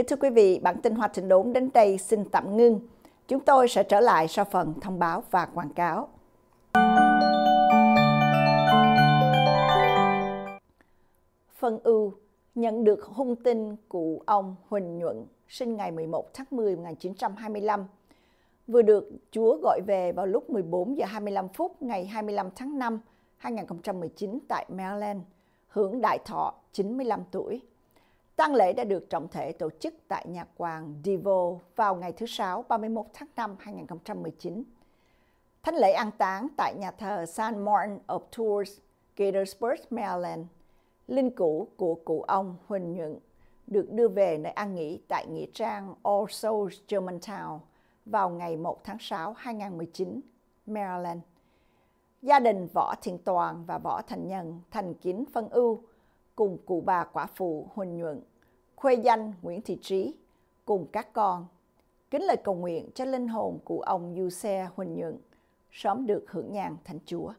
Kính thưa quý vị, bản tin Hoa Trình Đốn đến đây xin tạm ngưng. Chúng tôi sẽ trở lại sau phần thông báo và quảng cáo. phần ưu nhận được hung tin cụ ông Huỳnh Nhuận sinh ngày 11 tháng 10 1925 vừa được Chúa gọi về vào lúc 14 giờ 25 phút ngày 25 tháng 5 2019 tại Maryland, hưởng đại thọ 95 tuổi. Tang lễ đã được trọng thể tổ chức tại nhà quan Divo vào ngày thứ Sáu 31 tháng 5 2019. Thánh lễ an táng tại nhà thờ San Martin of Tours, Gaithersburg, Maryland. Linh cữu của cụ ông Huỳnh Nhuận được đưa về nơi an nghỉ tại nghĩa trang All Souls Germantown vào ngày 1 tháng 6 2019, Maryland. Gia đình Võ Thiện Toàn và Võ Thành Nhân thành kính phân ưu cùng cụ bà quả phụ Huỳnh Nhuận, khuê danh Nguyễn Thị Trí, cùng các con. Kính lời cầu nguyện cho linh hồn của ông Du Xe Huỳnh Nhuận sớm được hưởng nhàn thánh Chúa.